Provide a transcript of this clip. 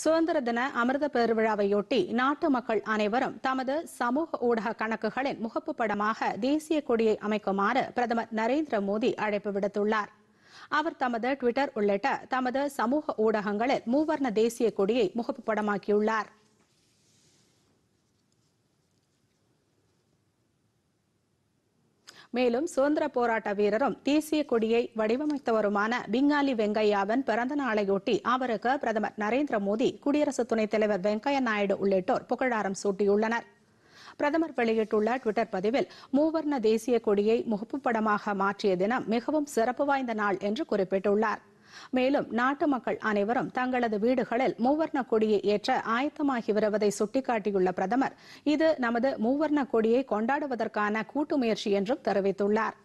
சுதந்திர தின அமிர்த பெருவிழாவையொட்டி நாட்டு மக்கள் அனைவரும் தமது சமூக ஊடக கணக்குகளின் முகப்பு படமாக தேசிய கொடியை அமைக்குமாறு பிரதமர் நரேந்திர மோடி அழைப்பு விடுத்துள்ளார் அவர் தமது டுவிட்டர் உள்ளிட்ட தமது சமூக ஊடகங்களில் மூவர்ண தேசிய கொடியை முகப்பு படமாக்கியுள்ளாா் மேலும் சுதந்திர போராட்ட வீரரும் தேசிய கொடியை வடிவமைத்தவருமான பிங்காலி வெங்கையாவின் பிறந்த நாளையொட்டி அவருக்கு பிரதமர் நரேந்திர மோடி குடியரசு துணைத் தலைவர் வெங்கையா நாயுடு உள்ளிட்டோர் புகழாரம் சூட்டியுள்ளனர் பிரதமர் வெளியிட்டுள்ள டுவிட்டர் பதிவில் மூவர்ண தேசிய கொடியை முகப்பு படமாக மாற்றிய தினம் மிகவும் சிறப்பு வாய்ந்த நாள் என்று குறிப்பிட்டுள்ளாா் மேலும் நாட்டு மக்கள் அனைவரும் தங்களது வீடுகளில் மூவர்ண கொடியை ஏற்ற ஆயத்தமாகி வருவதை சுட்டிக்காட்டியுள்ள பிரதமர் இது நமது மூவர்ண கொடியை கொண்டாடுவதற்கான கூட்டு முயற்சி என்றும் தெரிவித்துள்ளாா்